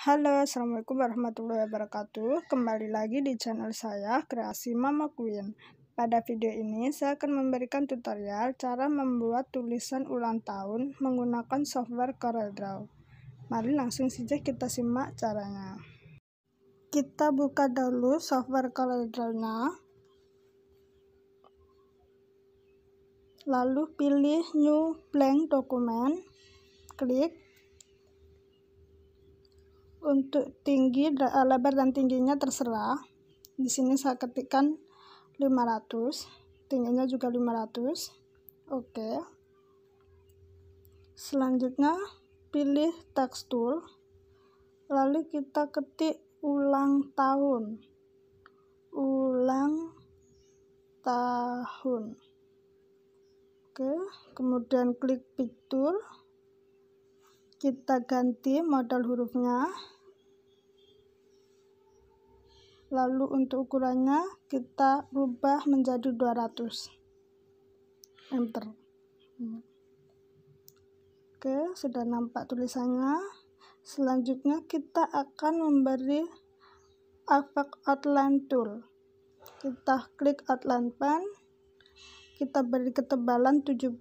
Halo, Assalamualaikum warahmatullahi wabarakatuh. Kembali lagi di channel saya, Kreasi Mama Queen. Pada video ini, saya akan memberikan tutorial cara membuat tulisan ulang tahun menggunakan software CorelDRAW. Mari langsung saja kita simak caranya. Kita buka dulu software CorelDRAW-nya. Lalu pilih New Blank Document. Klik untuk tinggi eh, lebar dan tingginya terserah di sini saya ketikkan 500 tingginya juga 500 oke selanjutnya pilih tekstur lalu kita ketik ulang tahun ulang tahun oke kemudian klik picture kita ganti modal hurufnya lalu untuk ukurannya kita rubah menjadi 200 enter oke sudah nampak tulisannya selanjutnya kita akan memberi efek outline tool kita klik outline pen kita beri ketebalan 70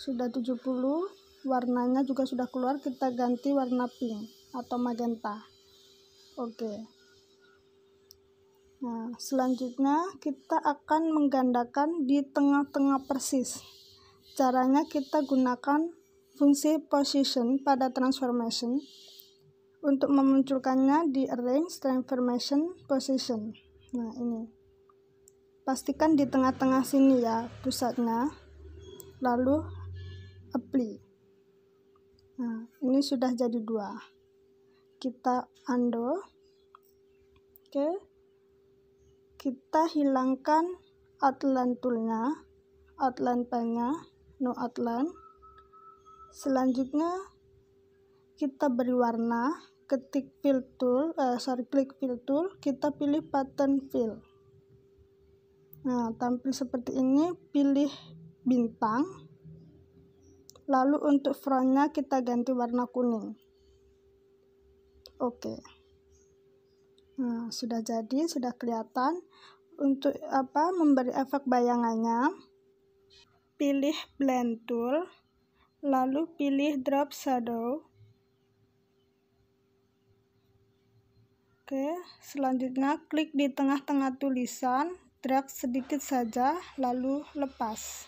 sudah 70 warnanya juga sudah keluar kita ganti warna pink atau magenta oke okay. nah selanjutnya kita akan menggandakan di tengah-tengah persis caranya kita gunakan fungsi position pada transformation untuk memunculkannya di arrange transformation position nah ini pastikan di tengah-tengah sini ya pusatnya lalu apply nah ini sudah jadi dua kita undo oke okay. kita hilangkan outline toolnya outline panel-nya, no outline selanjutnya kita beri warna ketik fill tool eh, sorry klik fill tool kita pilih pattern fill nah tampil seperti ini pilih bintang lalu untuk frontnya kita ganti warna kuning oke okay. nah, sudah jadi sudah kelihatan untuk apa memberi efek bayangannya pilih blend tool lalu pilih drop shadow oke selanjutnya klik di tengah-tengah tulisan drag sedikit saja lalu lepas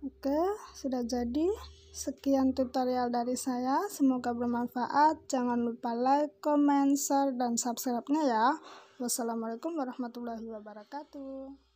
Oke, sudah jadi. Sekian tutorial dari saya, semoga bermanfaat. Jangan lupa like, comment, share, dan subscribe-nya ya. Wassalamualaikum warahmatullahi wabarakatuh.